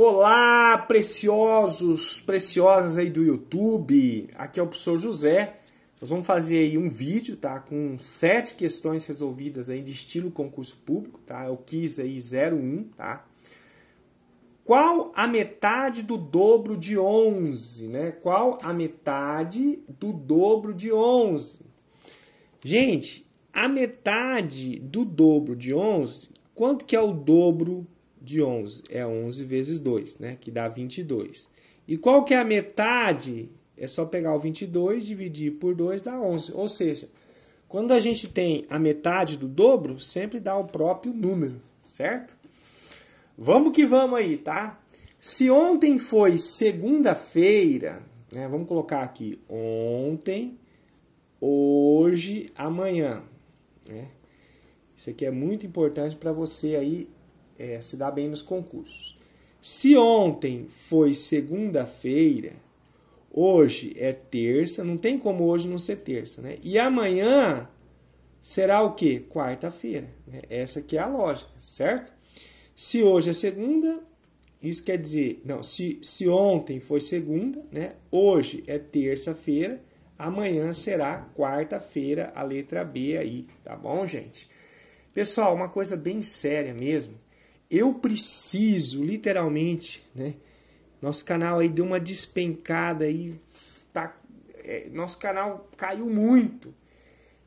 Olá, preciosos, preciosas aí do YouTube. Aqui é o professor José. Nós vamos fazer aí um vídeo, tá? Com sete questões resolvidas aí de estilo concurso público, tá? Eu é quis aí 01, tá? Qual a metade do dobro de 11, né? Qual a metade do dobro de 11? Gente, a metade do dobro de 11, quanto que é o dobro de 11 é 11 vezes 2, né? que dá 22. E qual que é a metade? É só pegar o 22, dividir por 2, dá 11. Ou seja, quando a gente tem a metade do dobro, sempre dá o próprio número, certo? Vamos que vamos aí, tá? Se ontem foi segunda-feira, né? Vamos colocar aqui ontem, hoje, amanhã, né? Isso aqui é muito importante para você aí é, se dá bem nos concursos. Se ontem foi segunda-feira, hoje é terça, não tem como hoje não ser terça, né? E amanhã será o quê? Quarta-feira. Né? Essa que é a lógica, certo? Se hoje é segunda, isso quer dizer, não, se, se ontem foi segunda, né? Hoje é terça-feira, amanhã será quarta-feira, a letra B aí, tá bom, gente? Pessoal, uma coisa bem séria mesmo eu preciso, literalmente, né? Nosso canal aí deu uma despencada aí, tá, é, nosso canal caiu muito.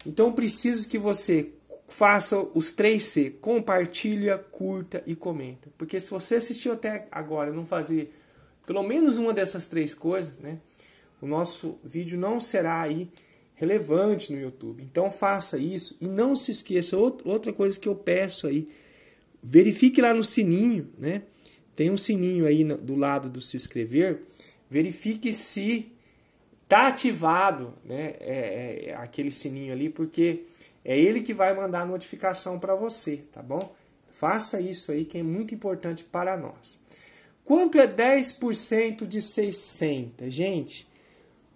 Então preciso que você faça os três C: compartilha, curta e comenta. Porque se você assistiu até agora e não fazer pelo menos uma dessas três coisas, né? O nosso vídeo não será aí relevante no YouTube. Então faça isso e não se esqueça outra coisa que eu peço aí verifique lá no sininho, né? Tem um sininho aí do lado do se inscrever. Verifique se tá ativado, né? É, é, aquele sininho ali, porque é ele que vai mandar a notificação para você, tá bom? Faça isso aí que é muito importante para nós. Quanto é 10% de 60? Gente,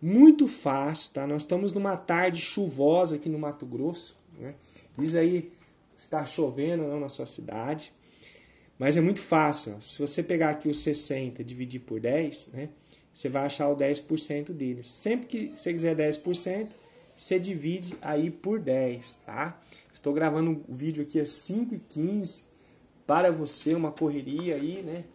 muito fácil, tá? Nós estamos numa tarde chuvosa aqui no Mato Grosso, né? Diz aí está chovendo ou né, não na sua cidade. Mas é muito fácil. Se você pegar aqui os 60 e dividir por 10, né, você vai achar o 10% deles. Sempre que você quiser 10%, você divide aí por 10, tá? Estou gravando o um vídeo aqui às 5h15 para você, uma correria aí, né?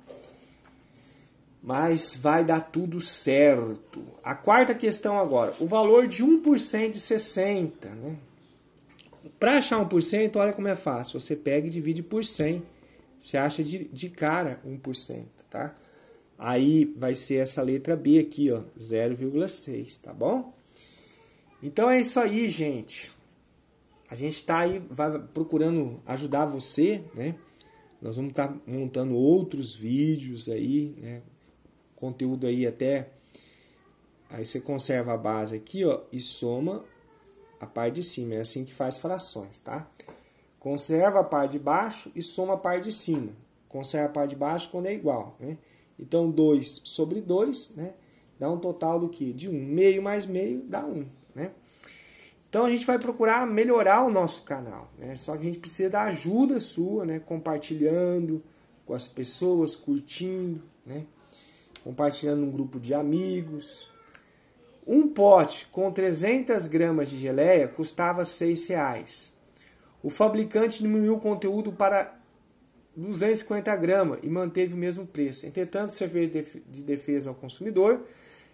Mas vai dar tudo certo. A quarta questão agora, o valor de 1% de 60, né? para achar 1%, olha como é fácil. Você pega e divide por 100. Você acha de, de cara 1%, tá? Aí vai ser essa letra B aqui, ó, 0,6, tá bom? Então é isso aí, gente. A gente está aí procurando ajudar você, né? Nós vamos estar tá montando outros vídeos aí, né? Conteúdo aí até... Aí você conserva a base aqui, ó, e soma a parte de cima. É assim que faz frações, tá? Conserva a parte de baixo e soma a parte de cima. Conserva a parte de baixo quando é igual, né? Então, 2 sobre 2, né? Dá um total do que? De 1. Um. Meio mais meio dá 1, um, né? Então, a gente vai procurar melhorar o nosso canal, né? Só que a gente precisa da ajuda sua, né? Compartilhando com as pessoas, curtindo, né? Compartilhando num grupo de amigos, pote com 300 gramas de geleia custava R$ 6,00. O fabricante diminuiu o conteúdo para 250 gramas e manteve o mesmo preço. Entretanto, o Serviço de Defesa ao Consumidor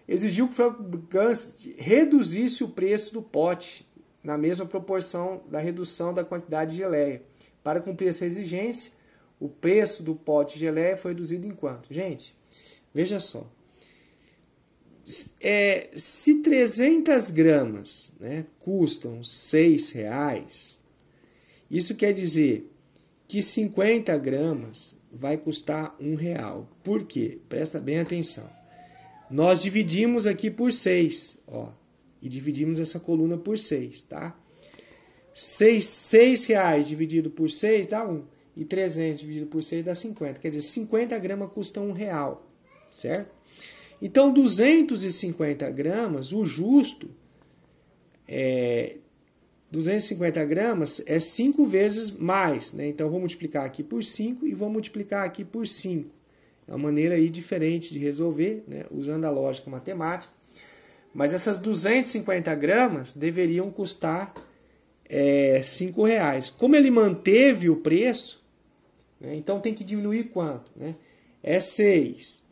exigiu que o fabricante reduzisse o preço do pote na mesma proporção da redução da quantidade de geleia. Para cumprir essa exigência, o preço do pote de geleia foi reduzido em quanto? Gente, veja só é, se 300 gramas né, custam 6 reais, isso quer dizer que 50 gramas vai custar um real. Por quê? Presta bem atenção. Nós dividimos aqui por 6, ó, e dividimos essa coluna por 6, tá? 6, 6 reais dividido por 6 dá 1, um, e 300 dividido por 6 dá 50. Quer dizer, 50 gramas custa um real, certo? Então, 250 gramas, o justo, é, 250 gramas é 5 vezes mais. Né? Então, vou multiplicar aqui por 5 e vou multiplicar aqui por 5. É uma maneira aí diferente de resolver, né? usando a lógica matemática. Mas essas 250 gramas deveriam custar é, 5 reais. Como ele manteve o preço, né? então tem que diminuir quanto? Né? É 6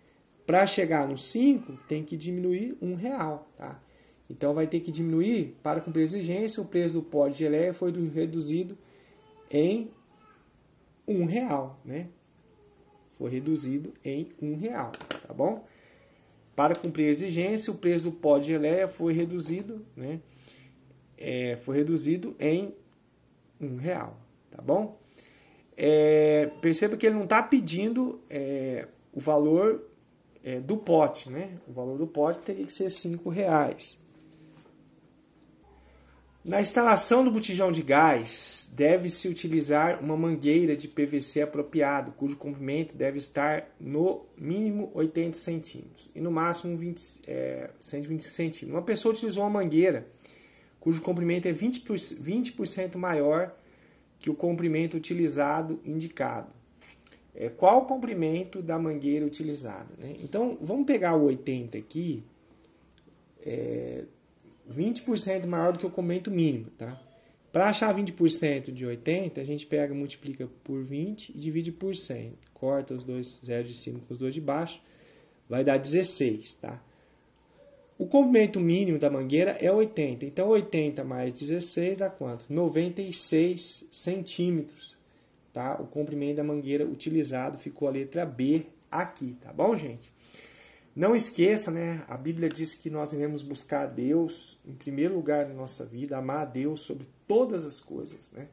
para chegar no 5, tem que diminuir um real, tá? Então vai ter que diminuir para cumprir a exigência. O preço do pó de geleia foi reduzido em um real, né? Foi reduzido em um real, tá bom? Para cumprir a exigência, o preço do pó de geleia foi reduzido, né? É, foi reduzido em um real, tá bom? É, perceba que ele não está pedindo é, o valor é, do pote, né? O valor do pote teria que ser cinco reais. Na instalação do botijão de gás, deve-se utilizar uma mangueira de PVC apropriado, cujo comprimento deve estar no mínimo 80 centímetros e no máximo 20, é, 120 centímetros. Uma pessoa utilizou uma mangueira cujo comprimento é 20%, 20 maior que o comprimento utilizado indicado. É, qual o comprimento da mangueira utilizada? Né? Então, vamos pegar o 80 aqui, é, 20% maior do que o comprimento mínimo, tá? Para achar 20% de 80, a gente pega, multiplica por 20 e divide por 100. Corta os dois zeros de cima com os dois de baixo, vai dar 16, tá? O comprimento mínimo da mangueira é 80. Então, 80 mais 16 dá quanto? 96 centímetros tá? O comprimento da mangueira utilizado ficou a letra B aqui, tá bom, gente? Não esqueça, né? A Bíblia diz que nós devemos buscar a Deus em primeiro lugar na nossa vida, amar a Deus sobre todas as coisas, né?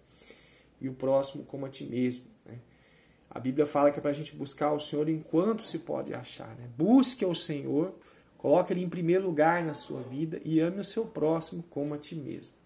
E o próximo como a ti mesmo, né? A Bíblia fala que é para a gente buscar o Senhor enquanto se pode achar, né? Busque o Senhor, coloque Ele em primeiro lugar na sua vida e ame o seu próximo como a ti mesmo.